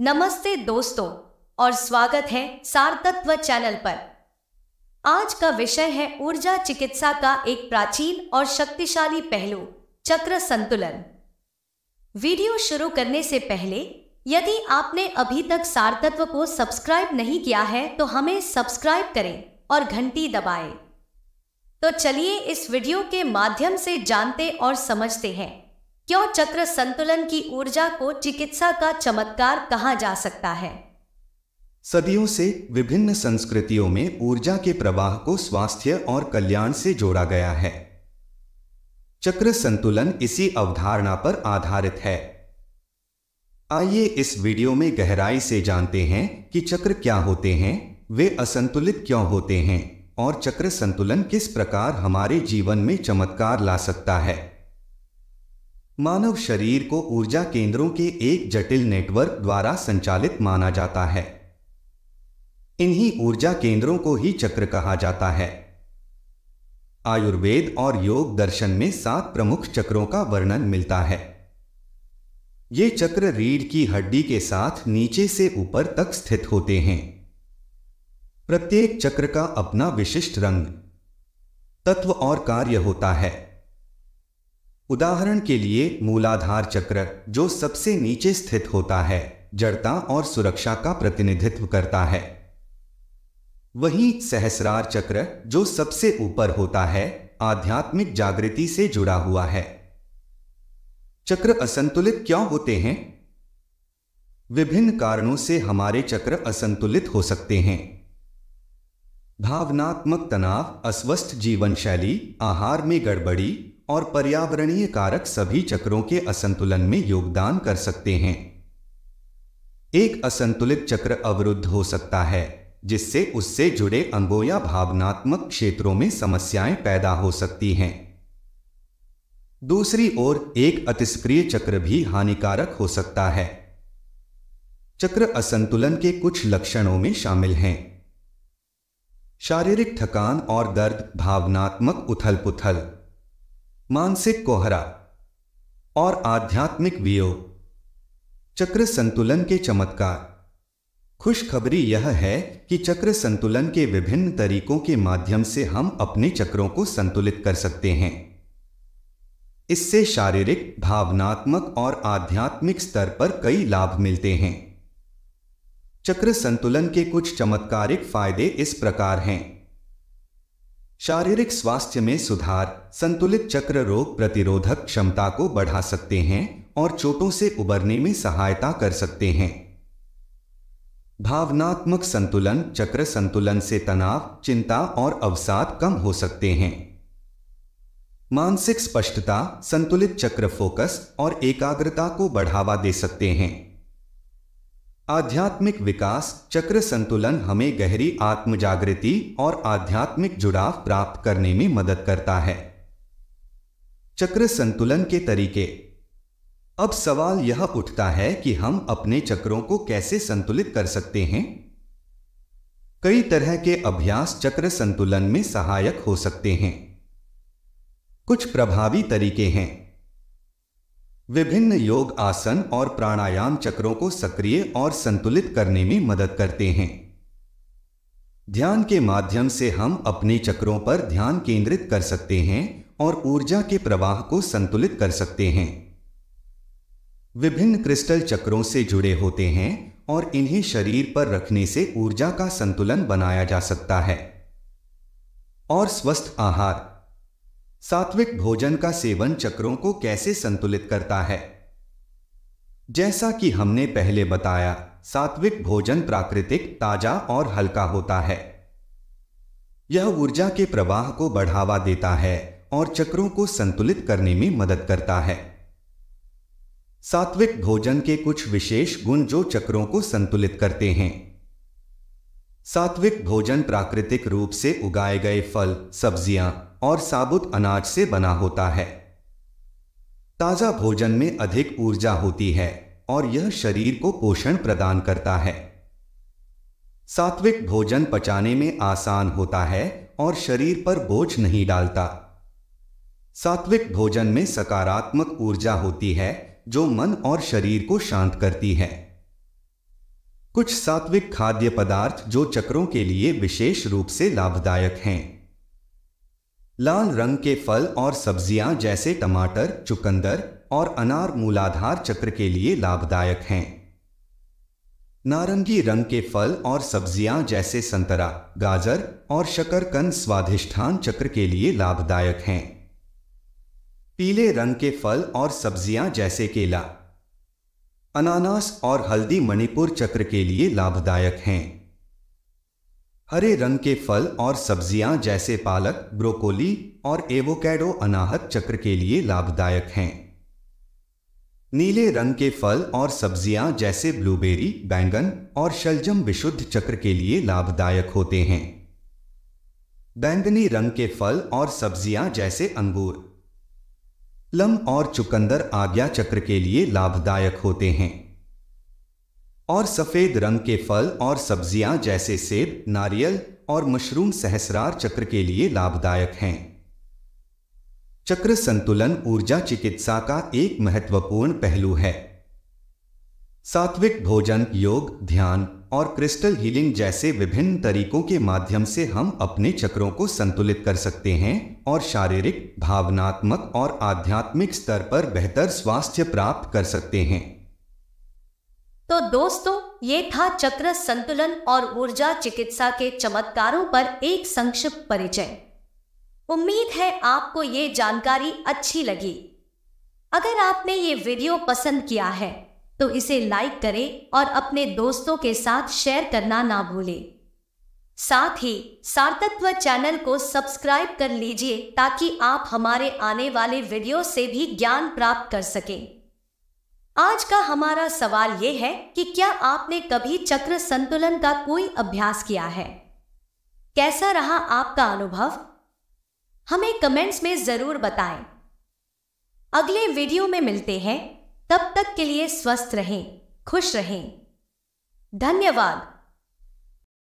नमस्ते दोस्तों और स्वागत है सारतत्व चैनल पर आज का विषय है ऊर्जा चिकित्सा का एक प्राचीन और शक्तिशाली पहलू चक्र संतुलन वीडियो शुरू करने से पहले यदि आपने अभी तक सारतत्व को सब्सक्राइब नहीं किया है तो हमें सब्सक्राइब करें और घंटी दबाएं। तो चलिए इस वीडियो के माध्यम से जानते और समझते हैं क्यों चक्र संतुलन की ऊर्जा को चिकित्सा का चमत्कार कहा जा सकता है सदियों से विभिन्न संस्कृतियों में ऊर्जा के प्रवाह को स्वास्थ्य और कल्याण से जोड़ा गया है चक्र संतुलन इसी अवधारणा पर आधारित है आइए इस वीडियो में गहराई से जानते हैं कि चक्र क्या होते हैं वे असंतुलित क्यों होते हैं और चक्र संतुलन किस प्रकार हमारे जीवन में चमत्कार ला सकता है मानव शरीर को ऊर्जा केंद्रों के एक जटिल नेटवर्क द्वारा संचालित माना जाता है इन्हीं ऊर्जा केंद्रों को ही चक्र कहा जाता है आयुर्वेद और योग दर्शन में सात प्रमुख चक्रों का वर्णन मिलता है ये चक्र रीढ़ की हड्डी के साथ नीचे से ऊपर तक स्थित होते हैं प्रत्येक चक्र का अपना विशिष्ट रंग तत्व और कार्य होता है उदाहरण के लिए मूलाधार चक्र जो सबसे नीचे स्थित होता है जड़ता और सुरक्षा का प्रतिनिधित्व करता है वहीं सहस्रार चक्र जो सबसे ऊपर होता है आध्यात्मिक जागृति से जुड़ा हुआ है चक्र असंतुलित क्यों होते हैं विभिन्न कारणों से हमारे चक्र असंतुलित हो सकते हैं भावनात्मक तनाव अस्वस्थ जीवन शैली आहार में गड़बड़ी और पर्यावरणीय कारक सभी चक्रों के असंतुलन में योगदान कर सकते हैं एक असंतुलित चक्र अवरुद्ध हो सकता है जिससे उससे जुड़े अंगों या भावनात्मक क्षेत्रों में समस्याएं पैदा हो सकती हैं दूसरी ओर एक अतिस्क्रिय चक्र भी हानिकारक हो सकता है चक्र असंतुलन के कुछ लक्षणों में शामिल हैं शारीरिक थकान और दर्द भावनात्मक उथल पुथल मानसिक कोहरा और आध्यात्मिक वियोग चक्र संतुलन के चमत्कार खुशखबरी यह है कि चक्र संतुलन के विभिन्न तरीकों के माध्यम से हम अपने चक्रों को संतुलित कर सकते हैं इससे शारीरिक भावनात्मक और आध्यात्मिक स्तर पर कई लाभ मिलते हैं चक्र संतुलन के कुछ चमत्कारिक फायदे इस प्रकार हैं शारीरिक स्वास्थ्य में सुधार संतुलित चक्र रोग प्रतिरोधक क्षमता को बढ़ा सकते हैं और चोटों से उबरने में सहायता कर सकते हैं भावनात्मक संतुलन चक्र संतुलन से तनाव चिंता और अवसाद कम हो सकते हैं मानसिक स्पष्टता संतुलित चक्र फोकस और एकाग्रता को बढ़ावा दे सकते हैं आध्यात्मिक विकास चक्र संतुलन हमें गहरी आत्म जागृति और आध्यात्मिक जुड़ाव प्राप्त करने में मदद करता है चक्र संतुलन के तरीके अब सवाल यह उठता है कि हम अपने चक्रों को कैसे संतुलित कर सकते हैं कई तरह के अभ्यास चक्र संतुलन में सहायक हो सकते हैं कुछ प्रभावी तरीके हैं विभिन्न योग आसन और प्राणायाम चक्रों को सक्रिय और संतुलित करने में मदद करते हैं ध्यान के माध्यम से हम अपने चक्रों पर ध्यान केंद्रित कर सकते हैं और ऊर्जा के प्रवाह को संतुलित कर सकते हैं विभिन्न क्रिस्टल चक्रों से जुड़े होते हैं और इन्हें शरीर पर रखने से ऊर्जा का संतुलन बनाया जा सकता है और स्वस्थ आहार सात्विक भोजन का सेवन चक्रों को कैसे संतुलित करता है जैसा कि हमने पहले बताया सात्विक भोजन प्राकृतिक ताजा और हल्का होता है यह ऊर्जा के प्रवाह को बढ़ावा देता है और चक्रों को संतुलित करने में मदद करता है सात्विक भोजन के कुछ विशेष गुण जो चक्रों को संतुलित करते हैं सात्विक भोजन प्राकृतिक रूप से उगाए गए फल सब्जियां और साबुत अनाज से बना होता है ताज़ा भोजन में अधिक ऊर्जा होती है और यह शरीर को पोषण प्रदान करता है सात्विक भोजन पचाने में आसान होता है और शरीर पर बोझ नहीं डालता सात्विक भोजन में सकारात्मक ऊर्जा होती है जो मन और शरीर को शांत करती है कुछ सात्विक खाद्य पदार्थ जो चक्रों के लिए विशेष रूप से लाभदायक हैं लाल रंग के फल और सब्जियां जैसे टमाटर चुकंदर और अनार मूलाधार चक्र के लिए लाभदायक हैं नारंगी रंग के फल और सब्जियां जैसे संतरा गाजर और शकरकंद स्वाधिष्ठान चक्र के लिए लाभदायक हैं पीले रंग के फल और सब्जियां जैसे केला अनानास और हल्दी मणिपुर चक्र के लिए लाभदायक हैं हरे रंग के फल और सब्जियां जैसे पालक ब्रोकोली और एवोकैडो अनाहत चक्र के लिए लाभदायक हैं नीले रंग के फल और सब्जियां जैसे ब्लूबेरी बैंगन और शलजम विशुद्ध चक्र के लिए लाभदायक होते हैं बैंगनी रंग के फल और सब्जियां जैसे अंगूर लम और चुकंदर आज्ञा चक्र के लिए लाभदायक होते हैं और सफेद रंग के फल और सब्जियां जैसे सेब नारियल और मशरूम सहस्रार चक्र के लिए लाभदायक हैं चक्र संतुलन ऊर्जा चिकित्सा का एक महत्वपूर्ण पहलू है सात्विक भोजन योग ध्यान और क्रिस्टल हीलिंग जैसे विभिन्न तरीकों के माध्यम से हम अपने चक्रों को संतुलित कर सकते हैं और शारीरिक भावनात्मक और आध्यात्मिक स्तर पर बेहतर स्वास्थ्य प्राप्त कर सकते हैं तो दोस्तों ये था चक्र संतुलन और ऊर्जा चिकित्सा के चमत्कारों पर एक संक्षिप्त परिचय उम्मीद है आपको ये जानकारी अच्छी लगी अगर आपने ये वीडियो पसंद किया है तो इसे लाइक करें और अपने दोस्तों के साथ शेयर करना ना भूलें साथ ही सार्थत्व चैनल को सब्सक्राइब कर लीजिए ताकि आप हमारे आने वाले वीडियो से भी ज्ञान प्राप्त कर सकें आज का हमारा सवाल यह है कि क्या आपने कभी चक्र संतुलन का कोई अभ्यास किया है कैसा रहा आपका अनुभव हमें कमेंट्स में जरूर बताएं। अगले वीडियो में मिलते हैं तब तक के लिए स्वस्थ रहें खुश रहें धन्यवाद